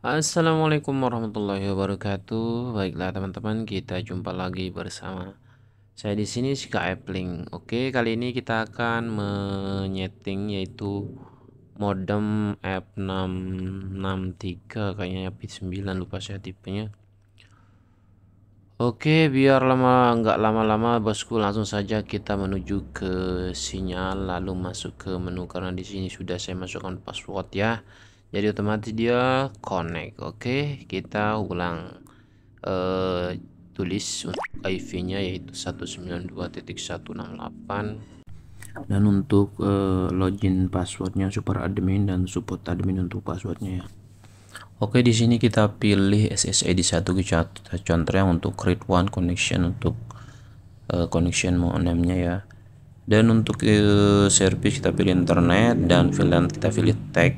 Assalamualaikum warahmatullahi wabarakatuh. Baiklah teman-teman, kita jumpa lagi bersama saya di sini Skypling. Oke, kali ini kita akan menyeting yaitu modem F663 kayaknya F9 lupa saya tipenya. Oke, biar lama nggak lama-lama bosku langsung saja kita menuju ke sinyal lalu masuk ke menu karena di sini sudah saya masukkan password ya jadi otomatis dia connect oke okay, kita ulang uh, tulis IV nya yaitu 192.168 dan untuk uh, login passwordnya super admin dan support admin untuk passwordnya ya Oke di sini kita pilih SSID 1 kita contohnya untuk create one connection untuk uh, connection mau nya ya dan untuk uh, service kita pilih internet dan filter kita pilih tag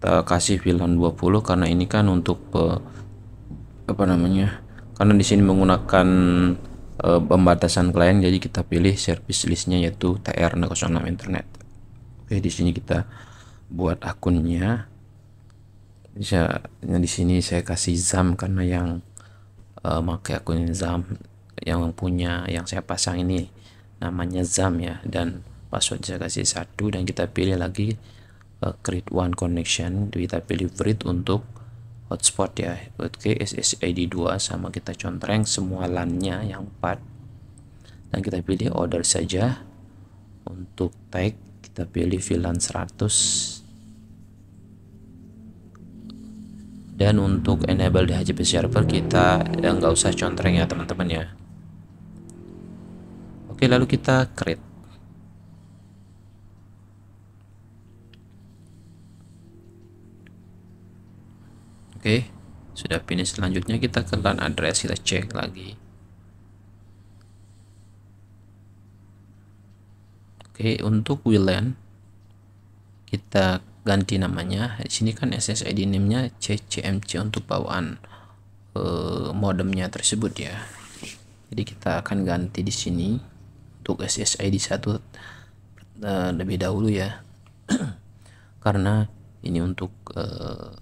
kita kasih pilihan 20 karena ini kan untuk uh, apa namanya karena di sini menggunakan uh, pembatasan klien jadi kita pilih service listnya yaitu TR06 internet oke di sini kita buat akunnya bisa ya, di sini saya kasih zam karena yang uh, pakai akun zam yang punya yang saya pasang ini namanya zam ya dan password saya kasih satu dan kita pilih lagi uh, create one connection kita pilih read untuk hotspot ya oke SSID 2 sama kita contreng semua LAN-nya yang 4 dan kita pilih order saja untuk tag kita pilih VLAN 100 dan untuk enable DHCP server kita ya, nggak usah contreng ya teman-teman ya oke lalu kita create oke okay. sudah finish selanjutnya kita ke LAN address kita cek lagi oke okay, untuk WLAN kita ganti namanya di sini kan SSID name-nya CCMC untuk bawaan uh, modemnya tersebut ya jadi kita akan ganti di sini untuk SSID satu uh, lebih dahulu ya karena ini untuk uh,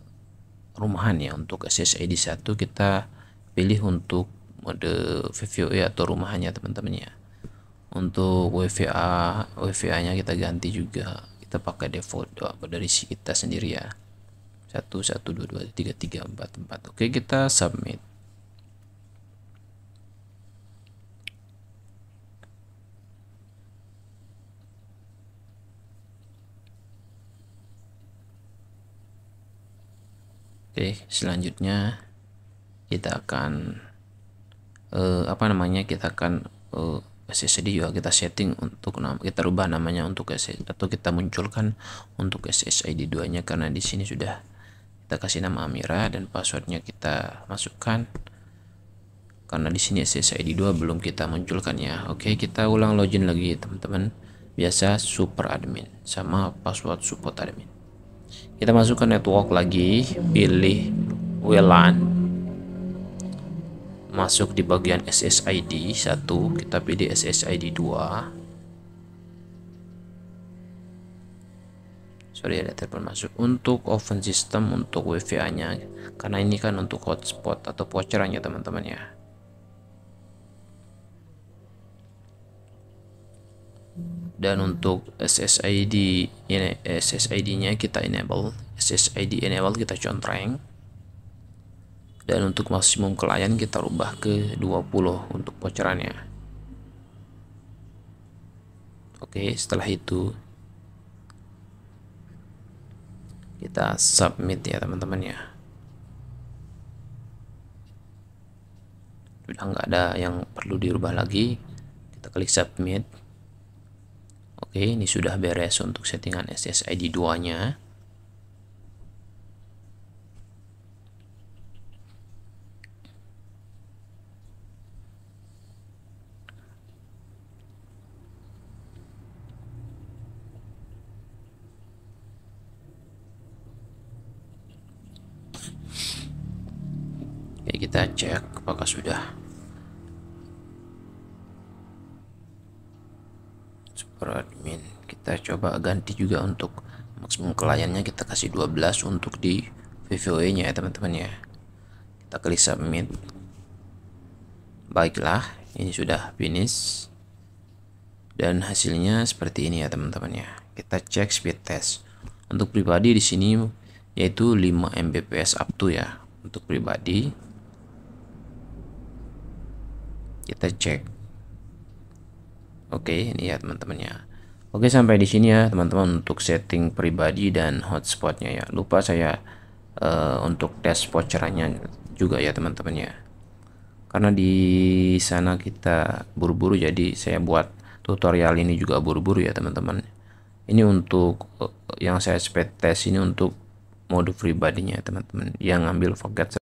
rumahan ya untuk SSID 1 kita pilih untuk mode VVOE atau rumahannya teman-teman ya untuk WVA WVA nya kita ganti juga kita pakai default dari si kita sendiri ya 1 1 2 2 3 3 4 4 oke kita submit Oke, selanjutnya kita akan eh, apa namanya? Kita akan eh, SSD juga kita setting untuk nama kita rubah namanya untuk SSD atau kita munculkan untuk SSID duanya karena di sini sudah kita kasih nama Amira dan passwordnya kita masukkan karena di sini SSID dua belum kita munculkan ya oke kita ulang login lagi teman-teman biasa super admin sama password support admin kita masukkan network lagi pilih WLAN masuk di bagian SSID 1 kita pilih SSID 2 sorry ada telepon masuk untuk open system untuk WFA nya karena ini kan untuk hotspot atau voucherannya teman-teman ya dan untuk SSID ini SSID-nya kita enable SSID enable kita contreng dan untuk maksimum klien kita rubah ke 20 untuk bocorannya oke setelah itu kita submit ya teman-teman ya sudah nggak ada yang perlu dirubah lagi kita klik submit Oke, ini sudah beres untuk settingan SSID 2-nya. Oke, kita cek apakah sudah per admin kita coba ganti juga untuk maksimum kliennya kita kasih 12 untuk di VVOE nya ya teman-teman ya kita klik submit baiklah ini sudah finish dan hasilnya seperti ini ya teman-teman ya kita cek speed test untuk pribadi di sini yaitu 5 Mbps up to ya untuk pribadi kita cek Oke, ini ya teman teman ya. Oke, sampai di sini ya teman-teman untuk setting pribadi dan hotspotnya ya. Lupa saya uh, untuk tes pocerannya juga ya teman-teman ya. Karena di sana kita buru-buru jadi saya buat tutorial ini juga buru-buru ya teman-teman. Ini untuk uh, yang saya speed test ini untuk mode pribadinya teman-teman yang ngambil forget